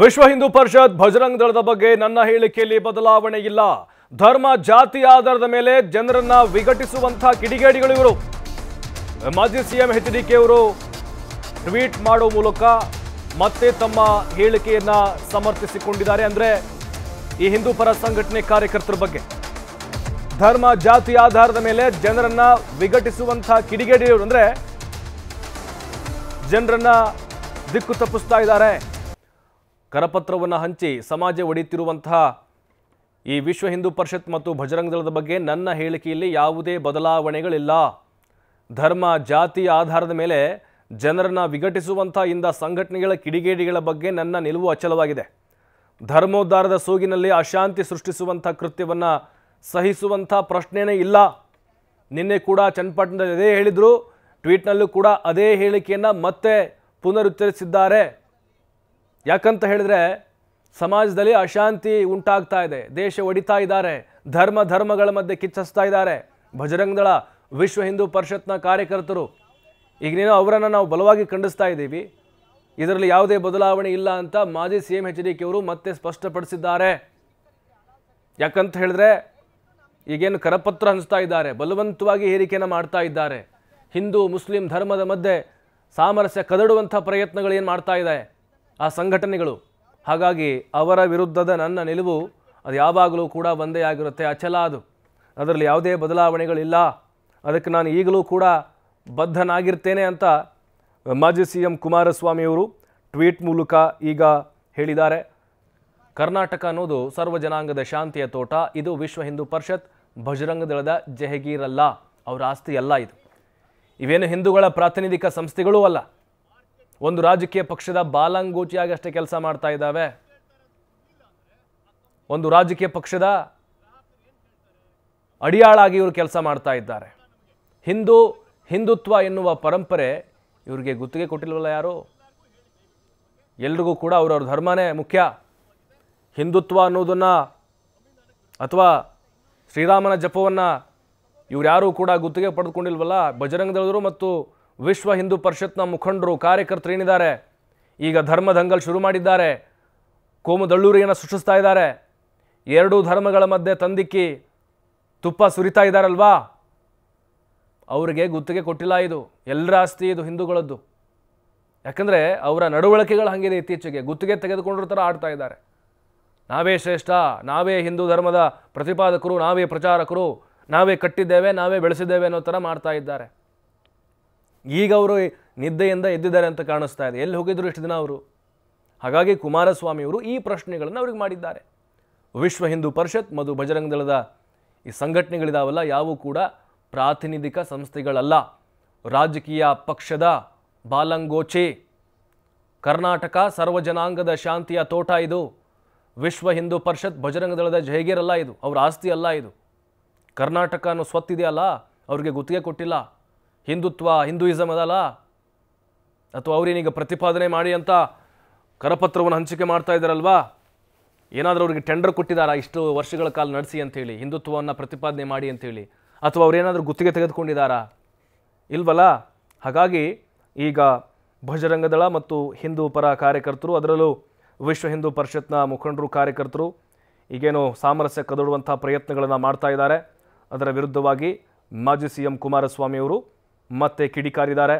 ವಿಶ್ವ ಹಿಂದೂ ಪರಿಷತ್ ಭಜರಂಗ ದಳದ ಬಗ್ಗೆ ನನ್ನ ಹೇಳಿಕೆಯಲ್ಲಿ ಬದಲಾವಣೆ ಇಲ್ಲ ಧರ್ಮ ಜಾತಿ ಆಧಾರದ ಮೇಲೆ ಜನರನ್ನ ವಿಘಟಿಸುವಂತಹ ಕಿಡಿಗೇಡಿಗಳು ಇವರು ಮಾಜಿ ಸಿಎಂ ಎಚ್ ಡಿ ಕೆ ಅವರು ಟ್ವೀಟ್ ಮಾಡುವ ಮೂಲಕ ಮತ್ತೆ ತಮ್ಮ ಹೇಳಿಕೆಯನ್ನ ಸಮರ್ಥಿಸಿಕೊಂಡಿದ್ದಾರೆ ಅಂದ್ರೆ ಈ ಹಿಂದೂ ಪರ ಸಂಘಟನೆ ಕಾರ್ಯಕರ್ತರ ಬಗ್ಗೆ ಧರ್ಮ ಜಾತಿ ಆಧಾರದ ಮೇಲೆ ಜನರನ್ನ ವಿಘಟಿಸುವಂತಹ ಕಿಡಿಗೇಡಿಯವರು ಅಂದ್ರೆ ಜನರನ್ನ ದಿಕ್ಕು ತಪ್ಪಿಸ್ತಾ ಇದ್ದಾರೆ ಕರಪತ್ರವನ್ನು ಹಂಚಿ ಸಮಾಜ ಒಡೆಯುತ್ತಿರುವಂತಹ ಈ ವಿಶ್ವ ಹಿಂದೂ ಪರಿಷತ್ ಮತ್ತು ಭಜರಂಗ ದಳದ ಬಗ್ಗೆ ನನ್ನ ಹೇಳಿಕೆಯಲ್ಲಿ ಯಾವುದೇ ಬದಲಾವಣೆಗಳಿಲ್ಲ ಧರ್ಮ ಜಾತಿ ಆಧಾರದ ಮೇಲೆ ಜನರನ್ನು ವಿಘಟಿಸುವಂಥ ಇಂದ ಸಂಘಟನೆಗಳ ಕಿಡಿಗೇಡಿಗಳ ಬಗ್ಗೆ ನನ್ನ ನಿಲುವು ಅಚಲವಾಗಿದೆ ಧರ್ಮೋದ್ಧಾರದ ಸೋಗಿನಲ್ಲಿ ಅಶಾಂತಿ ಸೃಷ್ಟಿಸುವಂಥ ಕೃತ್ಯವನ್ನು ಸಹಿಸುವಂಥ ಪ್ರಶ್ನೆಯೇ ಇಲ್ಲ ನಿನ್ನೆ ಕೂಡ ಚನ್ನಪಟ್ಟಣದಲ್ಲಿ ಅದೇ ಹೇಳಿದರು ಟ್ವೀಟ್ನಲ್ಲೂ ಕೂಡ ಅದೇ ಹೇಳಿಕೆಯನ್ನು ಮತ್ತೆ ಪುನರುಚ್ಚರಿಸಿದ್ದಾರೆ ಯಾಕಂತ ಹೇಳಿದ್ರೆ ಸಮಾಜದಲ್ಲಿ ಅಶಾಂತಿ ಉಂಟಾಗ್ತಾ ಇದೆ ದೇಶ ಒಡಿತಾ ಇದ್ದಾರೆ ಧರ್ಮ ಧರ್ಮಗಳ ಮಧ್ಯೆ ಕಿಚ್ಚಿಸ್ತಾ ಇದ್ದಾರೆ ಭಜರಂಗದಳ ವಿಶ್ವ ಹಿಂದೂ ಪರಿಷತ್ನ ಕಾರ್ಯಕರ್ತರು ಈಗಿನೇನೋ ಅವರನ್ನು ನಾವು ಬಲವಾಗಿ ಖಂಡಿಸ್ತಾ ಇದ್ದೀವಿ ಇದರಲ್ಲಿ ಯಾವುದೇ ಬದಲಾವಣೆ ಇಲ್ಲ ಅಂತ ಮಾಜಿ C M H D K ಅವರು ಮತ್ತೆ ಸ್ಪಷ್ಟಪಡಿಸಿದ್ದಾರೆ ಯಾಕಂತ ಹೇಳಿದ್ರೆ ಈಗೇನು ಕರಪತ್ರ ಹಂಚ್ತಾ ಇದ್ದಾರೆ ಬಲವಂತವಾಗಿ ಹೇರಿಕೆಯನ್ನು ಮಾಡ್ತಾ ಇದ್ದಾರೆ ಹಿಂದೂ ಮುಸ್ಲಿಂ ಧರ್ಮದ ಮಧ್ಯೆ ಸಾಮರಸ್ಯ ಕದಡುವಂಥ ಪ್ರಯತ್ನಗಳು ಏನು ಮಾಡ್ತಾ ಇದೆ ಆ ಸಂಘಟನೆಗಳು ಹಾಗಾಗಿ ಅವರ ವಿರುದ್ಧದ ನನ್ನ ನಿಲುವು ಅದು ಯಾವಾಗಲೂ ಕೂಡ ಒಂದೇ ಆಗಿರುತ್ತೆ ಅಚಲ ಅದು ಅದರಲ್ಲಿ ಯಾವುದೇ ಬದಲಾವಣೆಗಳಿಲ್ಲ ಅದಕ್ಕೆ ನಾನು ಈಗಲೂ ಕೂಡ ಬದ್ಧನಾಗಿರ್ತೇನೆ ಅಂತ ಮಾಜಿ ಸಿ ಎಂ ಕುಮಾರಸ್ವಾಮಿಯವರು ಟ್ವೀಟ್ ಮೂಲಕ ಈಗ ಹೇಳಿದ್ದಾರೆ ಕರ್ನಾಟಕ ಅನ್ನೋದು ಸರ್ವ ಜನಾಂಗದ ಶಾಂತಿಯ ತೋಟ ಇದು ವಿಶ್ವ ಹಿಂದೂ ಪರಿಷತ್ ಭಜರಂಗದಳದ ಜಹಗೀರಲ್ಲ ಅವರ ಆಸ್ತಿ ಅಲ್ಲ ಇದು ಇವೇನು ಹಿಂದೂಗಳ ಪ್ರಾತಿನಿಧಿಕ ಸಂಸ್ಥೆಗಳೂ ಅಲ್ಲ ಒಂದು ರಾಜಕೀಯ ಪಕ್ಷದ ಬಾಲಂಗೋಚಿಯಾಗಿ ಅಷ್ಟೇ ಕೆಲಸ ಮಾಡ್ತಾ ಇದ್ದಾವೆ ಒಂದು ರಾಜಕೀಯ ಪಕ್ಷದ ಅಡಿಯಾಳಾಗಿ ಇವರು ಕೆಲಸ ಮಾಡ್ತಾ ಇದ್ದಾರೆ ಹಿಂದೂ ಹಿಂದುತ್ವ ಎನ್ನುವ ಪರಂಪರೆ ಇವರಿಗೆ ಗುತ್ತಿಗೆ ಕೊಟ್ಟಿಲ್ವಲ್ಲ ಯಾರು ಎಲ್ರಿಗೂ ಕೂಡ ಅವರವ್ರ ಧರ್ಮನೇ ಮುಖ್ಯ ಹಿಂದುತ್ವ ಅನ್ನೋದನ್ನು ಅಥವಾ ಶ್ರೀರಾಮನ ಜಪವನ್ನು ಇವರು ಯಾರೂ ಕೂಡ ಗುತ್ತಿಗೆ ಪಡೆದುಕೊಂಡಿಲ್ವಲ್ಲ ಬಜರಂಗದಳದರು ಮತ್ತು ವಿಶ್ವ ಹಿಂದೂ ಪರಿಷತ್ನ ಮುಖಂಡರು ಏನಿದ್ದಾರೆ ಈಗ ಧರ್ಮ ದಂಗಲ್ ಶುರು ಮಾಡಿದ್ದಾರೆ ಕೋಮು ಸೃಷ್ಟಿಸ್ತಾ ಇದ್ದಾರೆ ಎರಡೂ ಧರ್ಮಗಳ ಮಧ್ಯೆ ತಂದಿಕ್ಕಿ ತುಪ್ಪ ಸುರಿತಾ ಇದ್ದಾರಲ್ವಾ ಅವರಿಗೆ ಗುತ್ತಿಗೆ ಕೊಟ್ಟಿಲ್ಲ ಇದು ಎಲ್ಲರ ಆಸ್ತಿ ಇದು ಹಿಂದೂಗಳದ್ದು ಯಾಕಂದರೆ ಅವರ ನಡವಳಿಕೆಗಳು ಹಾಗಿದೆ ಇತ್ತೀಚೆಗೆ ಗುತ್ತಿಗೆ ತೆಗೆದುಕೊಂಡ್ರ ಥರ ಆಡ್ತಾ ಇದ್ದಾರೆ ನಾವೇ ಶ್ರೇಷ್ಠ ನಾವೇ ಹಿಂದೂ ಧರ್ಮದ ಪ್ರತಿಪಾದಕರು ನಾವೇ ಪ್ರಚಾರಕರು ನಾವೇ ಕಟ್ಟಿದ್ದೇವೆ ನಾವೇ ಬೆಳೆಸಿದ್ದೇವೆ ಅನ್ನೋ ಥರ ಮಾಡ್ತಾ ಇದ್ದಾರೆ ಈಗ ಅವರು ನಿದ್ದೆಯಿಂದ ಎದ್ದಿದ್ದಾರೆ ಅಂತ ಕಾಣಿಸ್ತಾ ಇದೆ ಎಲ್ಲಿ ಹೋಗಿದ್ರು ಇಷ್ಟು ದಿನ ಅವರು ಹಾಗಾಗಿ ಕುಮಾರಸ್ವಾಮಿಯವರು ಈ ಪ್ರಶ್ನೆಗಳನ್ನು ಅವ್ರಿಗೆ ಮಾಡಿದ್ದಾರೆ ವಿಶ್ವ ಹಿಂದೂ ಪರಿಷತ್ ಮತ್ತು ಬಜರಂಗದಳದ ಈ ಸಂಘಟನೆಗಳಿದಾವಲ್ಲ ಯಾವೂ ಕೂಡ ಪ್ರಾತಿನಿಧಿಕ ಸಂಸ್ಥೆಗಳಲ್ಲ ರಾಜಕೀಯ ಪಕ್ಷದ ಬಾಲಂಗೋಚೆ ಕರ್ನಾಟಕ ಸರ್ವಜನಾಂಗದ ಶಾಂತಿಯ ತೋಟ ಇದು ವಿಶ್ವ ಹಿಂದೂ ಪರಿಷತ್ ಬಜರಂಗದಳದ ಜಯಗೀರಲ್ಲ ಇದು ಅವರ ಆಸ್ತಿ ಅಲ್ಲ ಇದು ಕರ್ನಾಟಕ ಅನ್ನೋ ಸ್ವತ್ತಿದೆಯಲ್ಲ ಅವ್ರಿಗೆ ಗುತ್ತಿಗೆ ಕೊಟ್ಟಿಲ್ಲ ಹಿಂದುತ್ವ ಹಿಂದೂಯಿಸಮ್ ಅದಲ್ಲ ಅಥವಾ ಅವ್ರೇನೀಗ ಪ್ರತಿಪಾದನೆ ಮಾಡಿ ಅಂತ ಕರಪತ್ರವನ್ನು ಹಂಚಿಕೆ ಮಾಡ್ತಾ ಇದ್ದಾರಲ್ವಾ ಏನಾದರೂ ಅವ್ರಿಗೆ ಟೆಂಡರ್ ಕೊಟ್ಟಿದ್ದಾರಾ ಇಷ್ಟು ವರ್ಷಗಳ ಕಾಲ ನಡೆಸಿ ಅಂಥೇಳಿ ಹಿಂದುತ್ವವನ್ನು ಪ್ರತಿಪಾದನೆ ಮಾಡಿ ಅಂಥೇಳಿ ಅಥವಾ ಅವರೇನಾದರೂ ಗುತ್ತಿಗೆ ತೆಗೆದುಕೊಂಡಿದ್ದಾರಾ ಇಲ್ವಲ್ಲ ಹಾಗಾಗಿ ಈಗ ಭಜರಂಗದಳ ಮತ್ತು ಹಿಂದೂ ಪರ ಕಾರ್ಯಕರ್ತರು ಅದರಲ್ಲೂ ವಿಶ್ವ ಹಿಂದೂ ಪರಿಷತ್ನ ಮುಖಂಡರು ಕಾರ್ಯಕರ್ತರು ಈಗೇನು ಸಾಮರಸ್ಯ ಕದಡುವಂಥ ಪ್ರಯತ್ನಗಳನ್ನು ಮಾಡ್ತಾ ಇದ್ದಾರೆ ಅದರ ವಿರುದ್ಧವಾಗಿ ಮಾಜಿ ಸಿ ಎಂ ಕುಮಾರಸ್ವಾಮಿಯವರು ಮತ್ತೆ ಕಿಡಿಕಾರಿದ್ದಾರೆ